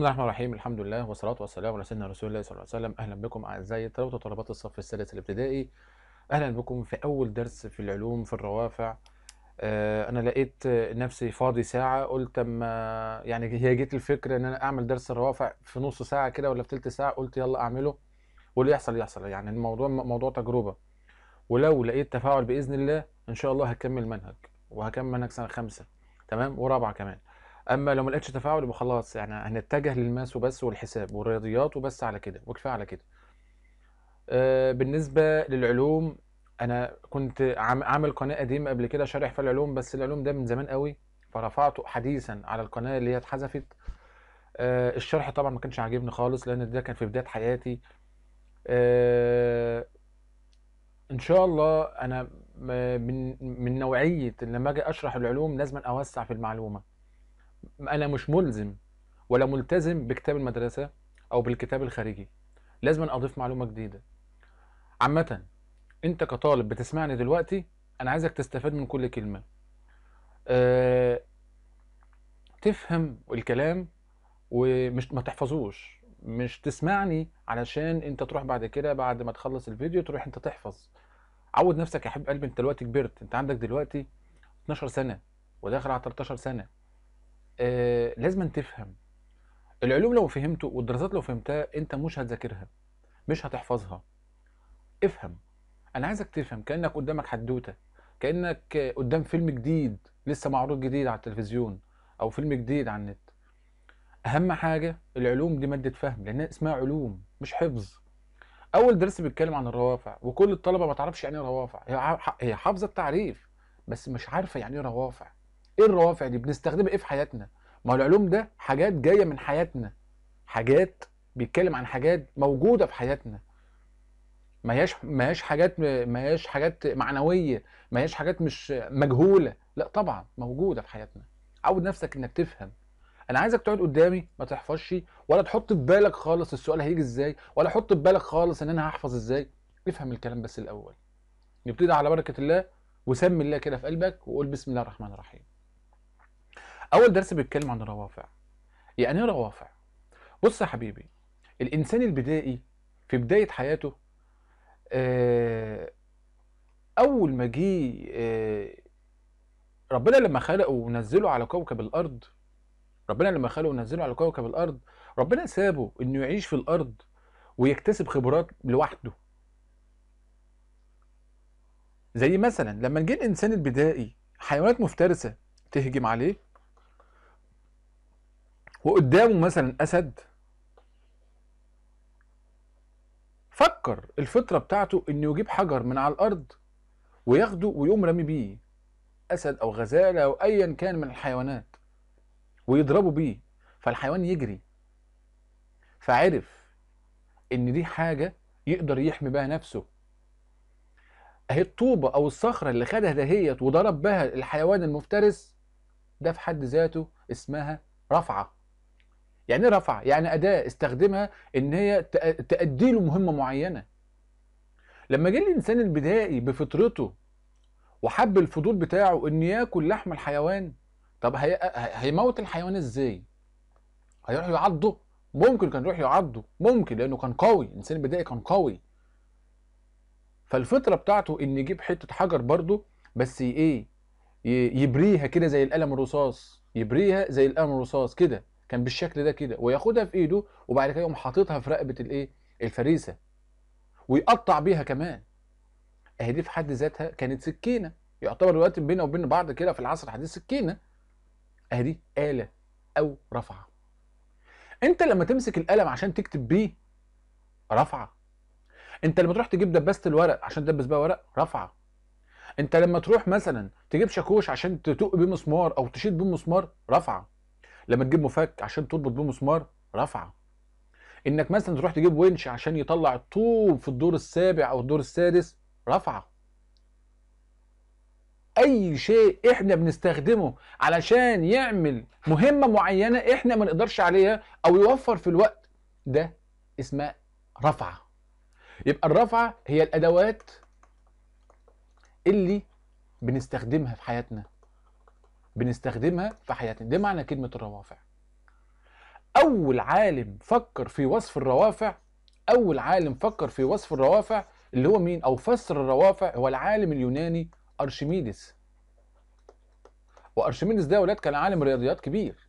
بسم الله الرحمن الرحيم الحمد لله والصلاة والسلام على سيدنا رسول الله صلى الله عليه وسلم أهلا بكم أعزائي طلبة وطلبات الصف الثالث الابتدائي أهلا بكم في أول درس في العلوم في الروافع آه، أنا لقيت نفسي فاضي ساعة قلت أما يعني هي جت الفكرة إن أنا أعمل درس الروافع في نص ساعة كده ولا في تلت ساعة قلت يلا أعمله واللي يحصل يحصل يعني الموضوع موضوع تجربة ولو لقيت تفاعل بإذن الله إن شاء الله هكمل منهج وهكمل منهج سنة خمسة تمام ورابعة كمان اما لو ما لقيتش تفاعل يبقى خلاص يعني هنتجه للماس وبس والحساب والرياضيات وبس على كده وكفايه على كده آه، بالنسبه للعلوم انا كنت عامل قناه قديمه قبل كده شارح في العلوم بس العلوم ده من زمان قوي فرفعته حديثا على القناه اللي هي اتحذفت آه، الشرح طبعا ما كانش عاجبني خالص لان ده كان في بدايه حياتي آه، ان شاء الله انا من من نوعيه لما اجي اشرح العلوم لازم اوسع في المعلومه انا مش ملزم ولا ملتزم بكتاب المدرسه او بالكتاب الخارجي لازم اضيف معلومه جديده عامه انت كطالب بتسمعني دلوقتي انا عايزك تستفاد من كل كلمه أه... تفهم الكلام ومش ما تحفظوش مش تسمعني علشان انت تروح بعد كده بعد ما تخلص الفيديو تروح انت تحفظ عود نفسك يا حبيب قلبي انت دلوقتي كبرت انت عندك دلوقتي 12 سنه وداخل على 13 سنه آه، لازم تفهم العلوم لو فهمته والدراسات لو فهمتها انت مش هتذاكرها مش هتحفظها افهم انا عايزك تفهم كانك قدامك حدوته كانك قدام فيلم جديد لسه معروض جديد على التلفزيون او فيلم جديد على النت اهم حاجه العلوم دي ماده فهم لان اسمها علوم مش حفظ اول درس بيتكلم عن الروافع وكل الطلبه ما تعرفش يعني ايه روافع هي حافظه التعريف بس مش عارفه يعني ايه روافع ايه الروافع دي بنستخدمها ايه في حياتنا ما العلوم ده حاجات جايه من حياتنا حاجات بيتكلم عن حاجات موجوده في حياتنا ما هياش ما هياش حاجات ما هياش حاجات معنويه ما هياش حاجات مش مجهوله لا طبعا موجوده في حياتنا عود نفسك انك تفهم انا عايزك تقعد قدامي ما تحفظش ولا تحط في بالك خالص السؤال هيجي ازاي ولا حط في بالك خالص ان انا هحفظ ازاي افهم الكلام بس الاول نبتدي على بركه الله وسمي الله كده في قلبك وقول بسم الله الرحمن الرحيم اول درس بيتكلم عن الروافع يعني ايه روافع بص يا حبيبي الانسان البدائي في بدايه حياته آه، اول ما جه آه، ربنا لما خلقه ونزله على كوكب الارض ربنا لما خلقه ونزله على كوكب الارض ربنا سابه انه يعيش في الارض ويكتسب خبرات لوحده زي مثلا لما جه الانسان البدائي حيوانات مفترسه تهجم عليه وقدامه مثلا اسد فكر الفطره بتاعته انه يجيب حجر من على الارض وياخده ويقوم رامي بيه اسد او غزاله او ايا كان من الحيوانات ويضربه بيه فالحيوان يجري فعرف ان دي حاجه يقدر يحمي بها نفسه اهي الطوبه او الصخره اللي خدها دهيت وضرب بها الحيوان المفترس ده في حد ذاته اسمها رفعه يعني ايه رفع يعني اداه استخدمها ان هي تادي له مهمه معينه لما جه الانسان البدائي بفطرته وحب الفضول بتاعه ان ياكل لحم الحيوان طب هي... هيموت الحيوان ازاي هيروح يعضه ممكن كان يروح يعضه ممكن لانه كان قوي الانسان البدائي كان قوي فالفطره بتاعته ان يجيب حته حجر برضه بس ايه يبريها كده زي القلم الرصاص يبريها زي القلم الرصاص كده كان بالشكل ده كده وياخدها في ايده وبعد كده يقوم حاططها في رقبه الايه الفريسه ويقطع بيها كمان اهي دي في حد ذاتها كانت سكينه يعتبر دلوقتي بينا وبين بعض كده في العصر الحديث سكينه اهي دي اله او رفعه انت لما تمسك القلم عشان تكتب بيه رفعه انت لما تروح تجيب دباسه الورق عشان تدبس بيها ورق رفعه انت لما تروح مثلا تجيب شاكوش عشان تتوق بيه مسمار او تشيل بيه مسمار رفعه لما تجيب مفك عشان تربط بيه مسمار رفعه انك مثلا تروح تجيب ونش عشان يطلع الطوب في الدور السابع او الدور السادس رفعه اي شيء احنا بنستخدمه علشان يعمل مهمه معينه احنا ما نقدرش عليها او يوفر في الوقت ده اسمه رفعه يبقى الرفعه هي الادوات اللي بنستخدمها في حياتنا بنستخدمها في حياتنا ده معنى كلمة الروافع أول عالم فكر في وصف الروافع أول عالم فكر في وصف الروافع اللي هو مين أو فسر الروافع هو العالم اليوناني أرشميدس وأرشميدس ده ولاد كان عالم رياضيات كبير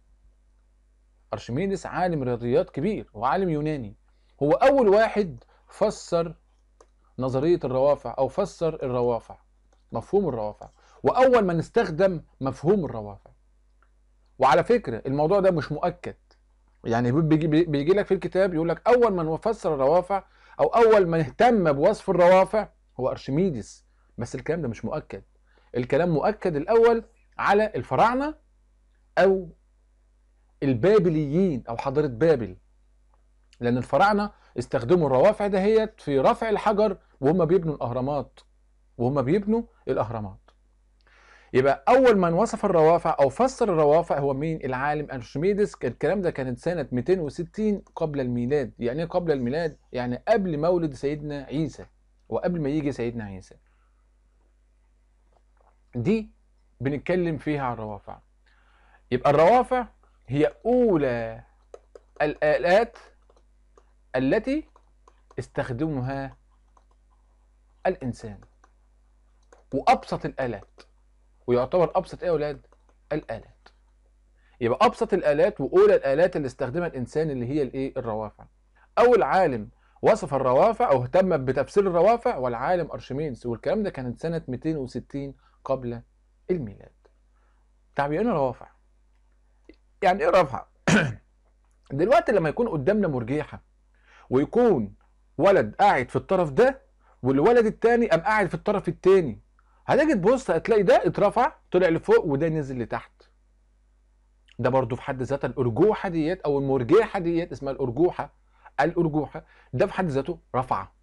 أرشميدس عالم رياضيات كبير وعالم يوناني هو أول واحد فسر نظرية الروافع أو فسر الروافع مفهوم الروافع وأول من استخدم مفهوم الروافع وعلى فكرة الموضوع ده مش مؤكد يعني بيجي, بيجي لك في الكتاب يقول لك أول من فسر الروافع أو أول من اهتم بوصف الروافع هو أرشميدس بس الكلام ده مش مؤكد الكلام مؤكد الأول على الفراعنة أو البابليين أو حضارة بابل لأن الفراعنة استخدموا الروافع دهيت في رفع الحجر وهم بيبنوا الأهرامات وهم بيبنوا الأهرامات يبقى اول من وصف الروافع او فسر الروافع هو مين العالم ارشميدس الكلام ده كانت سنه 260 قبل الميلاد يعني ايه قبل الميلاد يعني قبل مولد سيدنا عيسى وقبل ما يجي سيدنا عيسى دي بنتكلم فيها عن الروافع يبقى الروافع هي اولى الالات التي استخدمها الانسان وابسط الالات ويعتبر ابسط ايه يا اولاد الالات يبقى ابسط الالات واولى الالات اللي استخدمها الانسان اللي هي الايه الروافع اول عالم وصف الروافع او اهتم بتفسير الروافع والعالم ارشميدس والكلام ده كانت سنه 260 قبل الميلاد تعبيرين الروافع يعني ايه رافعه يعني إيه دلوقتي لما يكون قدامنا مرجيحه ويكون ولد قاعد في الطرف ده والولد الثاني قام قاعد في الطرف الثاني هتيجي تبص هتلاقي ده اترفع طلع لفوق وده نزل لتحت ده برضو في حد ذاتها الارجوحه ديت او المرجحه ديت اسمها الارجوحه الارجوحه ده في حد ذاته رفعه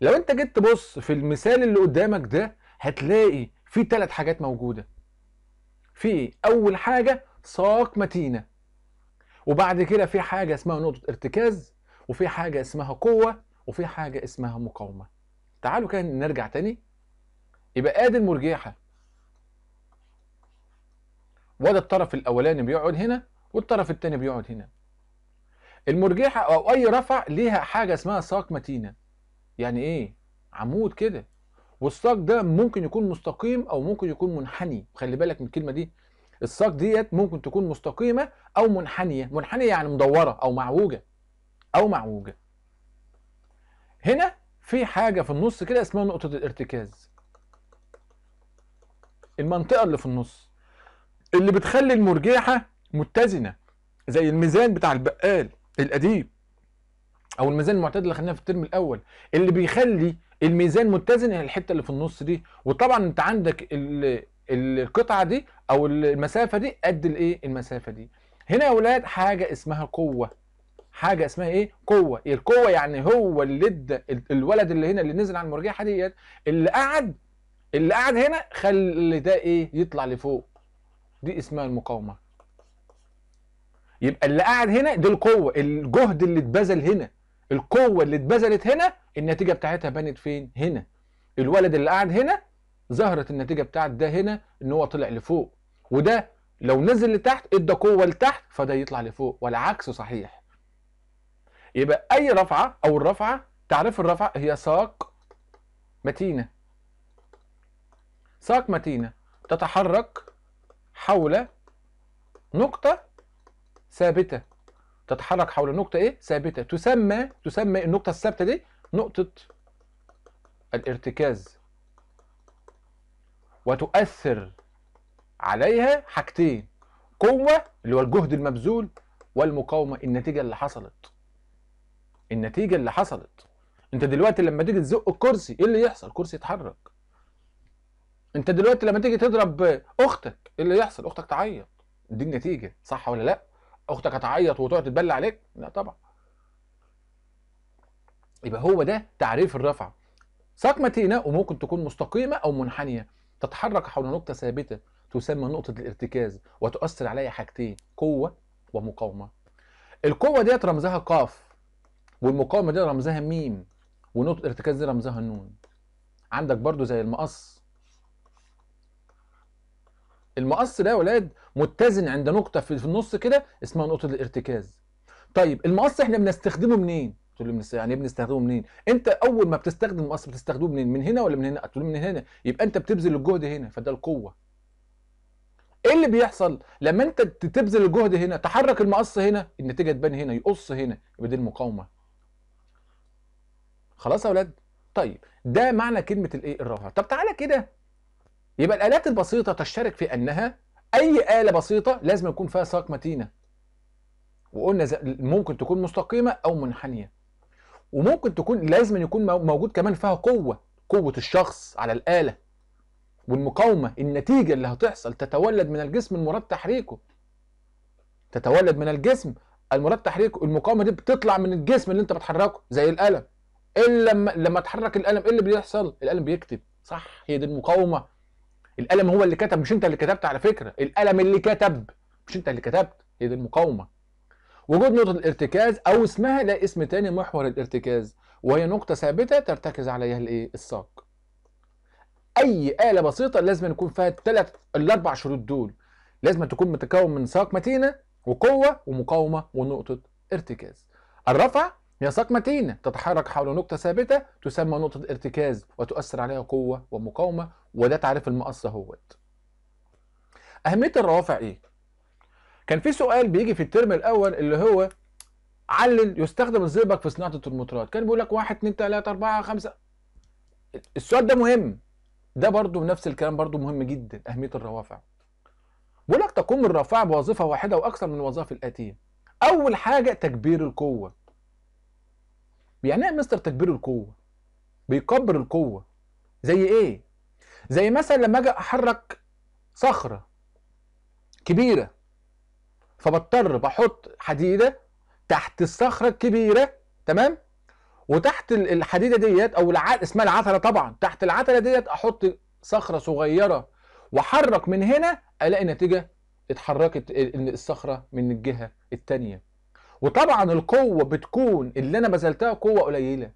لو انت جيت تبص في المثال اللي قدامك ده هتلاقي في ثلاث حاجات موجوده في اول حاجه ساق متينه وبعد كده في حاجه اسمها نقطه ارتكاز وفي حاجه اسمها قوه وفي حاجه اسمها مقاومه تعالوا كده نرجع تاني يبقى ادي المرجحه وده الطرف الاولاني بيقعد هنا والطرف الثاني بيقعد هنا المرجحه او اي رفع ليها حاجه اسمها ساق متينه يعني ايه عمود كده والساق ده ممكن يكون مستقيم او ممكن يكون منحني خلي بالك من الكلمه دي الساق ديت ممكن تكون مستقيمه او منحنيه منحنيه يعني مدوره او معوجه او معوجه هنا في حاجه في النص كده اسمها نقطه الارتكاز المنطقة اللي في النص اللي بتخلي المرجحة متزنة زي الميزان بتاع البقال القديم او الميزان المعتاد اللي خدناه في الترم الاول اللي بيخلي الميزان متزن هي يعني الحته اللي في النص دي وطبعا انت عندك القطعه دي او المسافه دي قد الايه المسافه دي هنا يا اولاد حاجه اسمها قوه حاجه اسمها ايه قوه القوه يعني هو اللي ادى الولد اللي هنا اللي نزل على المرجحه ديت اللي قعد اللي قاعد هنا خلي ده ايه يطلع لفوق دي اسمها المقاومه يبقى اللي قاعد هنا دي القوه الجهد اللي اتبذل هنا القوه اللي اتبذلت هنا النتيجه بتاعتها بانت فين هنا الولد اللي قاعد هنا ظهرت النتيجه بتاعت ده هنا ان هو طلع لفوق وده لو نزل لتحت ادى قوه لتحت فده يطلع لفوق والعكس صحيح يبقى اي رفعه او الرفعه تعريف الرفعه هي ساق متينه ساق متينة تتحرك حول نقطة ثابتة تتحرك حول نقطة ايه ثابتة تسمى تسمى النقطة الثابتة دي نقطة الارتكاز وتؤثر عليها حاجتين قوة اللي هو الجهد المبذول والمقاومة النتيجة اللي حصلت النتيجة اللي حصلت انت دلوقتي لما تيجي تزق الكرسي ايه اللي يحصل الكرسي يتحرك انت دلوقتي لما تيجي تضرب اختك ايه اللي يحصل اختك تعيط دي النتيجه صح ولا لا اختك هتعيط وتقعد تتبلى عليك لا طبعا يبقى هو ده تعريف الرفع ساقمتينا وممكن تكون مستقيمه او منحنيه تتحرك حول نقطه ثابته تسمى نقطه الارتكاز وتؤثر عليها حاجتين قوه ومقاومه القوه ديت رمزها قاف والمقاومه دي رمزها ميم ونقطه الارتكاز دي رمزها نون. عندك برضو زي المقص المقص ده يا ولاد متزن عند نقطه في النص كده اسمها نقطه الارتكاز طيب المقص احنا بنستخدمه منين تقول لي يعني ايه بنستخدمه منين انت اول ما بتستخدم المقص بتستخدمه منين من هنا ولا من هنا تقول من هنا يبقى انت بتبذل الجهد هنا فده القوه ايه اللي بيحصل لما انت تبذل الجهد هنا تحرك المقص هنا النتيجه تبان هنا يقص هنا يبقى دي المقاومه خلاص يا ولاد طيب ده معنى كلمه الايه الرفع طب تعالى كده يبقى الآلات البسيطة تشترك في أنها أي آلة بسيطة لازم يكون فيها ساق متينة وقلنا ممكن تكون مستقيمة أو منحنية وممكن تكون لازم يكون موجود كمان فيها قوة قوة الشخص على الآلة والمقاومة النتيجة اللي هتحصل تتولد من الجسم المراد تحريكه تتولد من الجسم المراد تحريكه المقاومة دي بتطلع من الجسم اللي انت بتحركه زي القلم إلا لما لما تحرك القلم ايه اللي بيحصل؟ القلم بيكتب صح هي دي المقاومة القلم هو اللي كتب مش انت اللي كتبت على فكره القلم اللي كتب مش انت اللي كتبت هي دي المقاومه وجود نقطه الارتكاز او اسمها لا اسم تاني محور الارتكاز وهي نقطه ثابته ترتكز عليها الايه الساق اي اله بسيطه لازم يكون فيها الثلاث الاربع شروط دول لازم تكون متكون من ساق متينه وقوه ومقاومه ونقطه ارتكاز الرفع ساق متينة تتحرك حول نقطة ثابتة تسمى نقطة ارتكاز وتؤثر عليها قوة ومقاومة وده تعريف المقص اهوت. أهمية الروافع إيه؟ كان في سؤال بيجي في الترم الأول اللي هو علل يستخدم الزئبق في صناعة الترموترات، كان بيقول لك 1 2 3 4 5 السؤال ده مهم ده برضو نفس الكلام برضو مهم جدا أهمية الروافع. بيقول لك تقوم الرافعة بوظيفة واحدة وأكثر من الوظائف الآتية. أول حاجة تكبير القوة يعني ايه مستر تكبير القوه بيكبر القوه زي ايه زي مثلا لما اجي احرك صخره كبيره فبضطر بحط حديده تحت الصخره الكبيره تمام وتحت الحديده ديت او اسمها العتله طبعا تحت العتله ديت احط صخره صغيره واحرك من هنا الاقي نتيجه اتحركت الصخره من الجهه الثانيه وطبعا القوه بتكون اللي انا بذلتها قوه قليله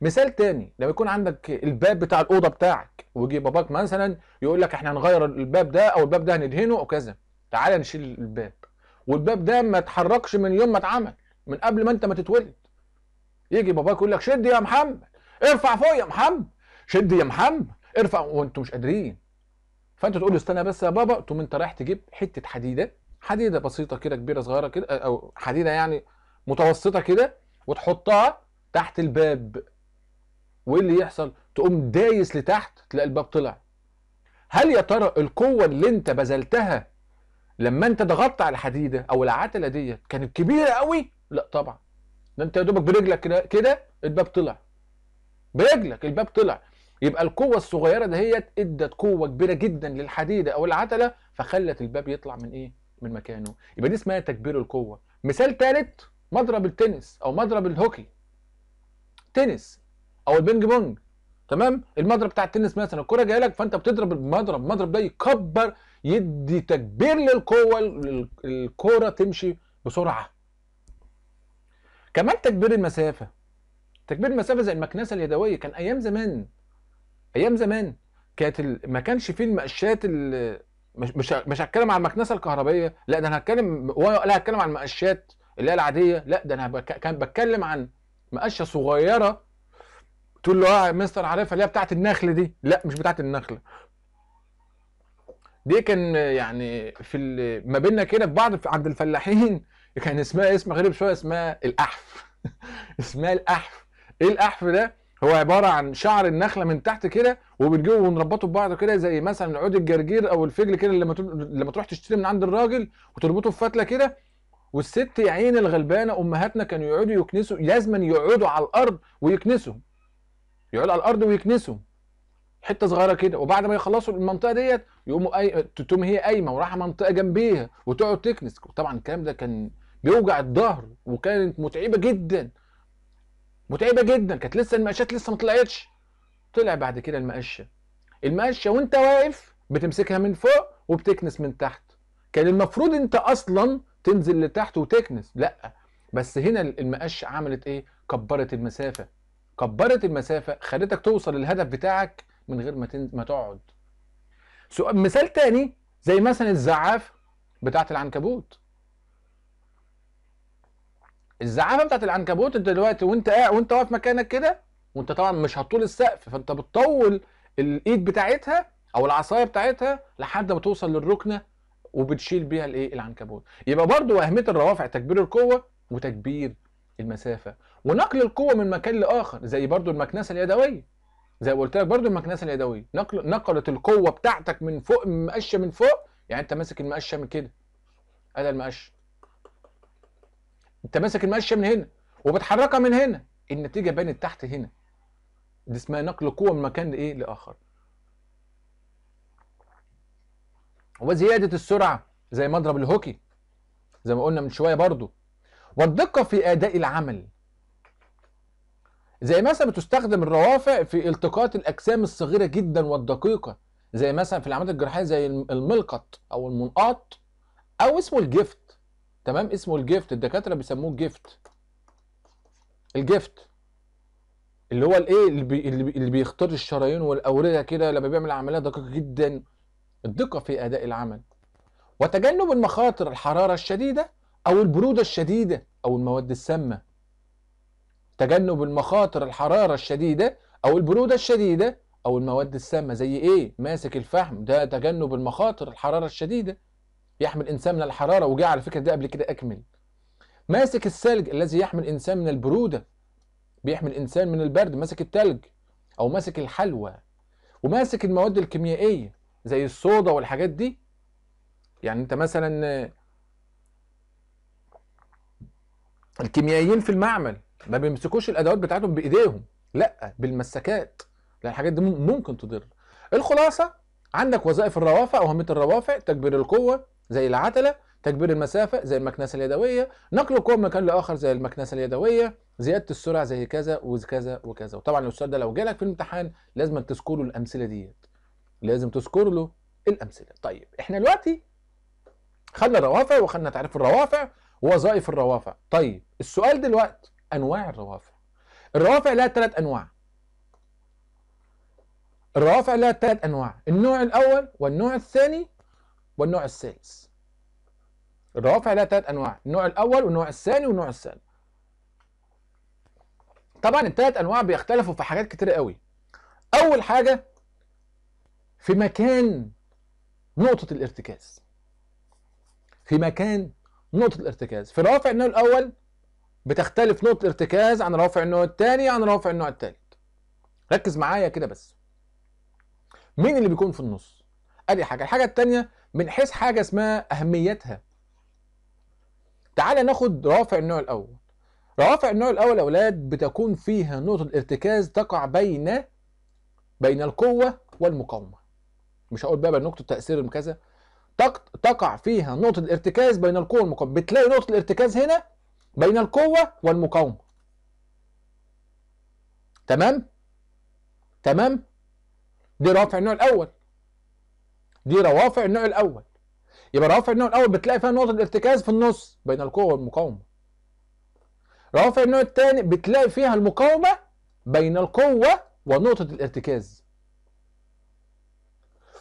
مثال تاني لما يكون عندك الباب بتاع الاوضه بتاعك ويجي باباك مثلا يقول لك احنا هنغير الباب ده او الباب ده هندهنه او كذا تعالى نشيل الباب والباب ده ما اتحركش من يوم ما اتعمل من قبل ما انت ما تتولد يجي باباك يقول لك شد يا محمد ارفع فوق يا محمد شد يا محمد ارفع وانتم مش قادرين فانت تقول له استنى بس يا بابا تقوم انت رايح تجيب حته حديده حديده بسيطه كده كبيره صغيره كده او حديده يعني متوسطه كده وتحطها تحت الباب وايه اللي يحصل تقوم دايس لتحت تلاقي الباب طلع هل يا ترى القوه اللي انت بذلتها لما انت ضغطت على الحديده او العتله ديت كانت كبيره قوي لا طبعا ده انت يا دوبك برجلك كده كده الباب طلع برجلك الباب طلع يبقى القوه الصغيره دهيت ادت قوه كبيره جدا للحديده او العتله فخلت الباب يطلع من ايه من مكانه يبقى دي اسمها تكبير القوه مثال ثالث مضرب التنس او مضرب الهوكي تنس او البينج بونج تمام المضرب بتاع التنس مثلا الكره جايه لك فانت بتضرب المضرب المضرب ده يكبر يدي تكبير للقوه الكره تمشي بسرعه كمان تكبير المسافه تكبير المسافه زي المكنسه اليدويه كان ايام زمان ايام زمان كانت ما كانش فيه المقشات مش مش مش هتكلم عن المكنسه الكهربائيه لا ده انا هتكلم ولا هتكلم عن المقشات اللي هي العاديه لا ده انا بك... كان بتكلم عن مقشه صغيره تقول له اه يا مستر عارفها اللي هي بتاعت النخل دي لا مش بتاعت النخل دي كان يعني في ال... ما بيننا كده في بعض عند الفلاحين كان اسمها اسم غريب شويه اسمها الاحف اسمها الاحف ايه الاحف ده هو عباره عن شعر النخله من تحت كده وبنجيبه ونربطه ببعضه كده زي مثلا عود الجرجير او الفجل كده لما لما تروح تشتري من عند الراجل وتربطه في فتله كده والست يا عين الغلبانه امهاتنا كانوا يقعدوا يكنسوا لازما يقعدوا على الارض ويكنسوا يقعدوا على الارض ويكنسوا حته صغيره كده وبعد ما يخلصوا المنطقه ديت يقوموا أي... تقوم هي قايمه وراح منطقه جنبيها وتقعد تكنس طبعا الكلام ده كان بيوجع الظهر وكانت متعبه جدا متعبه جدا كانت لسه المقاشات لسه ما طلعتش طلع بعد كده المقشه المقشه وانت واقف بتمسكها من فوق وبتكنس من تحت كان المفروض انت اصلا تنزل لتحت وتكنس لا بس هنا المقشه عملت ايه كبرت المسافه كبرت المسافه خلتك توصل للهدف بتاعك من غير ما تن... ما تقعد سؤال مثال تاني زي مثلا الزعافه بتاعه العنكبوت الزعافه بتاعت العنكبوت انت دلوقتي وانت قاعد وانت واقف مكانك كده وانت طبعا مش هتطول السقف فانت بتطول الايد بتاعتها او العصايه بتاعتها لحد ما توصل للركنه وبتشيل بيها الايه العنكبوت يبقى برضو وهميه الروافع تكبير القوه وتكبير المسافه ونقل القوه من مكان لاخر زي برضو المكنسه اليدويه زي ما قلت لك برضو المكنسه اليدويه نقل نقلت القوه بتاعتك من فوق من مقشه من فوق يعني انت ماسك المقشه من كده ادي المقشه انت ماسك المقشه من هنا وبتحركها من هنا النتيجه بانت تحت هنا دي اسمها نقل قوه من مكان لايه لاخر وزياده السرعه زي مضرب الهوكي زي ما قلنا من شويه برضو والدقه في اداء العمل زي مثلا بتستخدم الروافع في التقاط الاجسام الصغيره جدا والدقيقه زي مثلا في العمليات الجراحيه زي الملقط او المنقاط او اسمه الجفت تمام اسمه الجيفت الدكاتره بيسموه جيفت الجيفت اللي هو الايه اللي, بي اللي بيختار الشرايين والاورده كده لما بيعمل عمليه دقيقه جدا الدقه في اداء العمل وتجنب المخاطر الحراره الشديده او البروده الشديده او المواد السامه تجنب المخاطر الحراره الشديده او البروده الشديده او المواد السامه زي ايه ماسك الفحم ده تجنب المخاطر الحراره الشديده يحمل انسان من الحراره وجاء على فكره ده قبل كده اكمل ماسك الثلج الذي يحمل انسان من البروده بيحمل انسان من البرد ماسك الثلج او ماسك الحلوى وماسك المواد الكيميائيه زي الصودا والحاجات دي يعني انت مثلا الكيميائيين في المعمل ما بيمسكوش الادوات بتاعتهم بايديهم لا بالمسكات لان الحاجات دي ممكن تضر الخلاصه عندك وظائف الروافع او اهميه الروافع تكبير القوه زي العتلة تكبير المسافة زي المكنسة اليدوية نقل القوة من مكان لآخر زي المكنسة اليدوية زيادة السرعة زي كذا وكذا وكذا وطبعا الأستاذ ده لو جالك في الامتحان لازم تذكر له الأمثلة ديت لازم تذكر له الأمثلة طيب احنا دلوقتي خدنا الروافع وخدنا تعريف الروافع ووظائف الروافع طيب السؤال دلوقتي أنواع الروافع الروافع لها ثلاث أنواع الروافع لها ثلاث أنواع النوع الأول والنوع الثاني والنوع الثالث الروافع لها ثلاث انواع النوع الاول والنوع الثاني والنوع الثالث طبعا الثلاث انواع بيختلفوا في حاجات كتير قوي اول حاجه في مكان نقطه الارتكاز في مكان نقطه الارتكاز في روافع النوع الاول بتختلف نقطه الارتكاز عن رافع النوع الثاني عن رافع النوع الثالث ركز معايا كده بس مين اللي بيكون في النص ادي حاجه الحاجه الثانيه من حيث حاجه اسمها اهميتها تعال ناخد روافع النوع الاول روافع النوع الاول يا اولاد بتكون فيها نقطه الارتكاز تقع بين بين القوه والمقاومه مش هقول بقى نقطه تاثير كذا تقع فيها نقطه الارتكاز بين القوه والمقاومه بتلاقي نقطه الارتكاز هنا بين القوه والمقاومه تمام تمام دي رافع النوع الاول دي روافع النوع الاول يبقى روافع النوع الاول بتلاقي فيها نقطه الارتكاز في النص بين القوه والمقاومه روافع النوع الثاني بتلاقي فيها المقاومه بين القوه ونقطه الارتكاز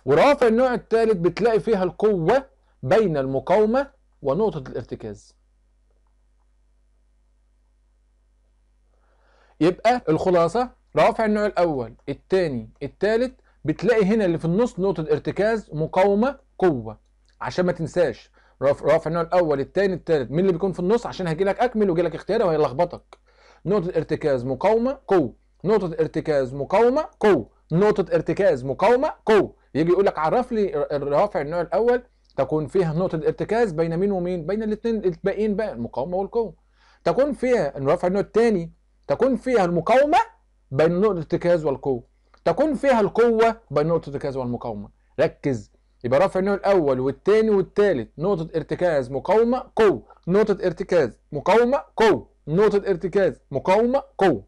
وروافع النوع الثالث بتلاقي فيها القوه بين المقاومه ونقطه الارتكاز يبقى الخلاصه روافع النوع الاول الثاني الثالث بتلاقي هنا اللي في النص نقطه ارتكاز مقاومه قوه عشان ما تنساش رافع النوع الاول الثاني الثالث مين اللي بيكون في النص عشان هيجي لك اكمل ويجي لك اختياري وهيلخبطك نقطه ارتكاز مقاومه قوه نقطه ارتكاز مقاومه قوه نقطه ارتكاز مقاومه قوه يجي يقول لك عرف لي رافع النوع الاول تكون فيها نقطه ارتكاز بين مين ومين بين الاثنين الباقيين بقى المقاومه والقوه تكون فيها رافع النوع الثاني تكون فيها المقاومه بين نقطه الارتكاز والقوه تكون فيها القوة بين نقطة ارتكاز والمقاومة ركز يبقى رفع النوع الأول والثاني والثالث نقطة ارتكاز مقاومة قوة نقطة ارتكاز مقاومة قوة نقطة ارتكاز مقاومة قوة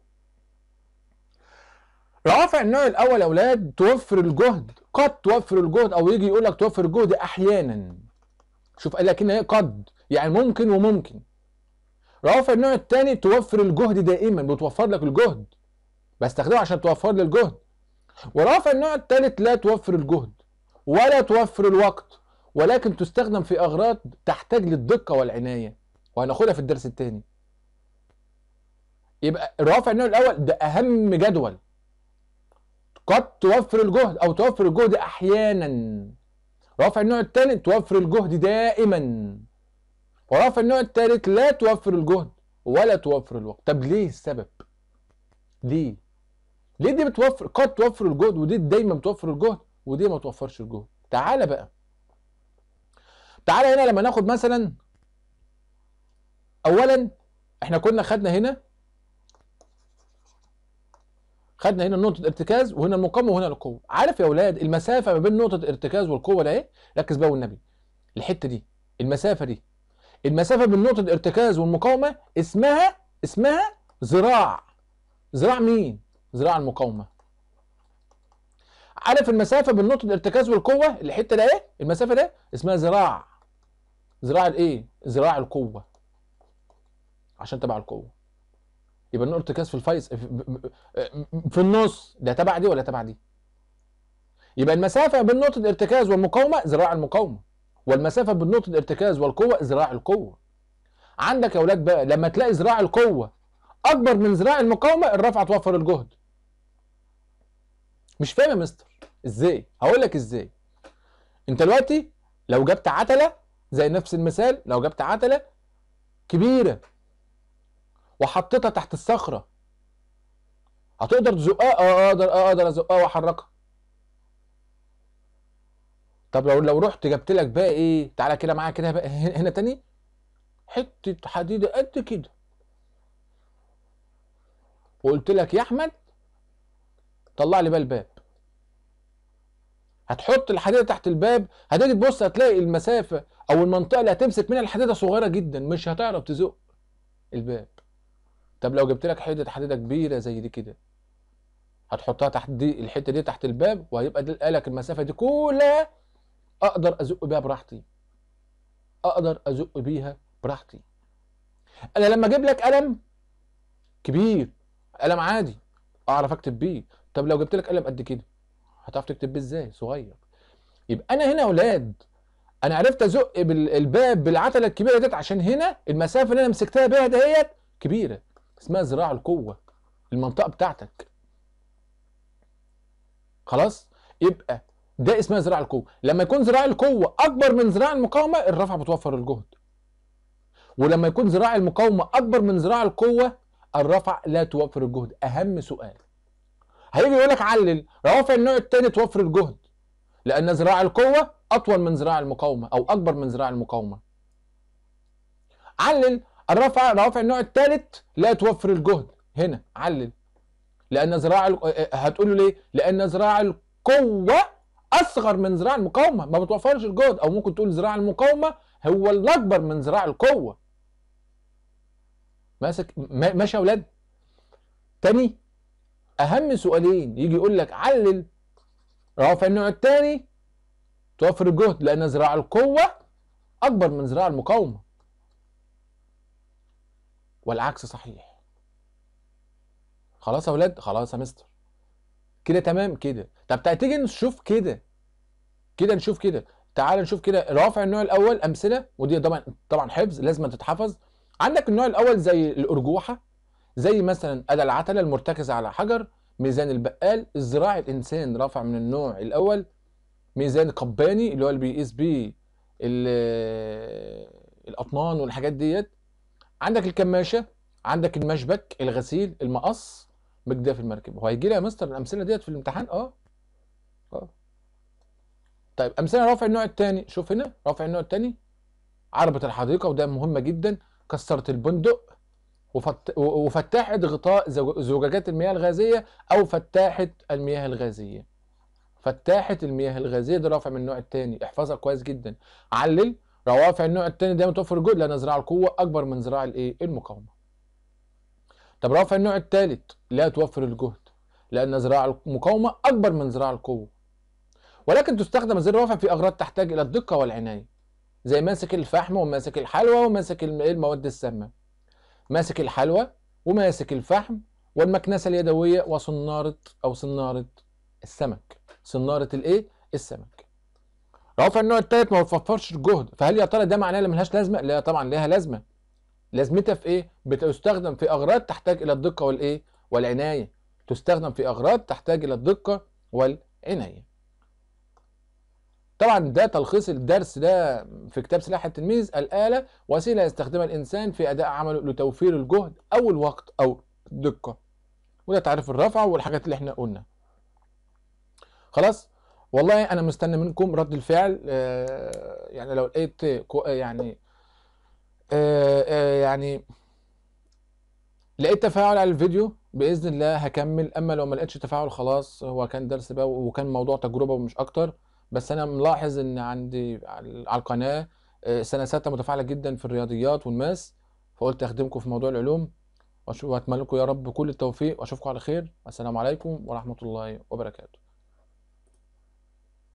رافع النوع الأول يا أولاد توفر الجهد قد توفر الجهد أو يجي يقول لك توفر الجهد أحيانا شوف قال لك هنا قد يعني ممكن وممكن رافع النوع الثاني توفر الجهد دائما بتوفر لك الجهد بستخدمه عشان توفر لي الجهد والرافع النوع الثالث لا توفر الجهد ولا توفر الوقت ولكن تستخدم في أغراض تحتاج للدقة والعناية وهناخدها في الدرس الثاني يبقى الرافع النوع الأول ده أهم جدول قد توفر الجهد أو توفر الجهد أحيانا رافع النوع الثاني توفر الجهد دائما ورافع النوع الثالث لا توفر الجهد ولا توفر الوقت طب ليه السبب ليه ليه دي بتوفر قد توفر الجهد ودي دايما بتوفر الجهد ودي ما توفرش الجهد تعالى بقى تعالى هنا لما ناخد مثلا اولا احنا كنا خدنا هنا خدنا هنا نقطه ارتكاز وهنا المقاومه وهنا القوه عارف يا اولاد المسافه ما بين نقطه ارتكاز والقوه ده ايه؟ ركز بقى والنبي الحته دي المسافه دي المسافه بين نقطه ارتكاز والمقاومه اسمها اسمها ذراع ذراع مين ذراع المقاومه عارف المسافه بين نقطه الارتكاز والقوه الحته ده ايه المسافه ده اسمها ذراع ذراع الايه ذراع القوه عشان تبع القوه يبقى نقطه الارتكاز في الفيس في النص ده تبع دي ولا تبع دي يبقى المسافه بين نقطه الارتكاز والمقاومه ذراع المقاومه والمسافه بين نقطه الارتكاز والقوه ذراع القوه عندك يا اولاد بقى لما تلاقي ذراع القوه اكبر من ذراع المقاومه الرفعه توفر الجهد مش فاهم يا مستر ازاي هقول لك ازاي انت دلوقتي لو جبت عتله زي نفس المثال لو جبت عتله كبيره وحطيتها تحت الصخره هتقدر تزقها آه،, اه اقدر اه اقدر ازقها واحركها طب لو لو رحت جبت لك بقى ايه تعالى كده معايا كده بقى هنا تاني حته حديده قد كده وقلت لك يا احمد طلع لي بقى الباب هتحط الحديده تحت الباب هتيجي تبص هتلاقي المسافه او المنطقه اللي هتمسك منها الحديده صغيره جدا مش هتعرف تزق الباب طب لو جبت لك حته حديده كبيره زي دي كده هتحطها تحت دي الحته دي تحت الباب وهيبقى دي قالك المسافه دي كلها اقدر ازق بيها براحتي اقدر ازق بيها براحتي انا لما اجيب لك قلم كبير قلم عادي اعرف اكتب بيه طب لو جبت لك قلم قد كده هتعرف تكتب بيه ازاي صغير يبقى انا هنا يا اولاد انا عرفت ازق الباب بالعتله الكبيره ديت عشان هنا المسافه اللي انا مسكتها بيها دهيت كبيره اسمها ذراع القوه المنطقه بتاعتك خلاص يبقى ده اسمها ذراع القوه لما يكون ذراع القوه اكبر من ذراع المقاومه الرفعه بتوفر الجهد ولما يكون ذراع المقاومه اكبر من ذراع القوه الرفع لا توفر الجهد اهم سؤال هيجي يقول لك علل روافع النوع الثاني توفر الجهد لان ذراع القوه اطول من ذراع المقاومه او اكبر من ذراع المقاومه علل الرفع روافع النوع الثالث لا توفر الجهد هنا علل لان ذراع آه، آه، هتقول له ليه لان ذراع القوه اصغر من ذراع المقاومه ما بتوفرش الجهد او ممكن تقول ذراع المقاومه هو الاكبر من ذراع القوه ماسك ماشي يا اولاد تاني اهم سؤالين يجي يقول لك علل رافع النوع الثاني توفر الجهد لان ذراع القوه اكبر من ذراع المقاومه والعكس صحيح خلاص يا ولاد خلاص يا مستر كده تمام كده طب تيجي نشوف كده كده نشوف كده تعال نشوف كده رافع النوع الاول امثله ودي طبعا طبعا حفظ لازم تتحفظ عندك النوع الاول زي الارجوحه زي مثلا أدى العتلة المرتكزة على حجر ميزان البقال الذراع الإنسان رافع من النوع الأول ميزان قباني اللي هو اللي بيقيس بيه الأطنان والحاجات ديت عندك الكماشة عندك المشبك الغسيل المقص مجداف المركب وهيجي لي يا مستر الأمثلة ديت في الامتحان اه اه طيب أمثلة رافع النوع الثاني شوف هنا رافع النوع الثاني عربة الحديقة وده مهمة جدا كسرت البندق وفتاحة غطاء زجاجات المياه الغازية أو فتاحة المياه الغازية فتاحة المياه الغازية ده رافع من النوع التاني احفظها كويس جدا علل روافع النوع التاني دايما توفر جهد لأن ذراع القوة أكبر من ذراع الإيه؟ المقاومة طب رافع النوع التالت لا توفر الجهد لأن ذراع المقاومة أكبر من ذراع القوة ولكن تستخدم هذه الروافع في أغراض تحتاج إلى الدقة والعناية زي ماسك الفحم وماسك الحلوى وماسك المواد السامة ماسك الحلوى وماسك الفحم والمكنسه اليدويه وصناره او صناره السمك صناره الايه السمك رافع النوع الثالث ما بتوفرش الجهد فهل يا ترى ده معناه ان ملهاش لازمه لا طبعا ليها لازمه لازمتها في ايه بتستخدم في اغراض تحتاج الى الدقه والايه والعنايه تستخدم في اغراض تحتاج الى الدقه والعنايه طبعا ده تلخيص الدرس ده في كتاب سلاح التلميذ الآلة وسيلة يستخدمها الإنسان في أداء عمله لتوفير الجهد أو الوقت أو الدقة وده تعريف الرفع والحاجات اللي احنا قلنا خلاص والله انا مستني منكم رد الفعل آه، يعني لو لقيت آه، يعني آه، يعني لقيت تفاعل على الفيديو باذن الله هكمل اما لو ما لقيتش تفاعل خلاص هو كان درس بقى وكان موضوع تجربه ومش اكتر بس انا ملاحظ ان عندي على القناه آه، سنه سته متفاعله جدا في الرياضيات والماس فقلت اخدمكم في موضوع العلوم واتمنى لكم يا رب كل التوفيق واشوفكم على خير والسلام عليكم ورحمه الله وبركاته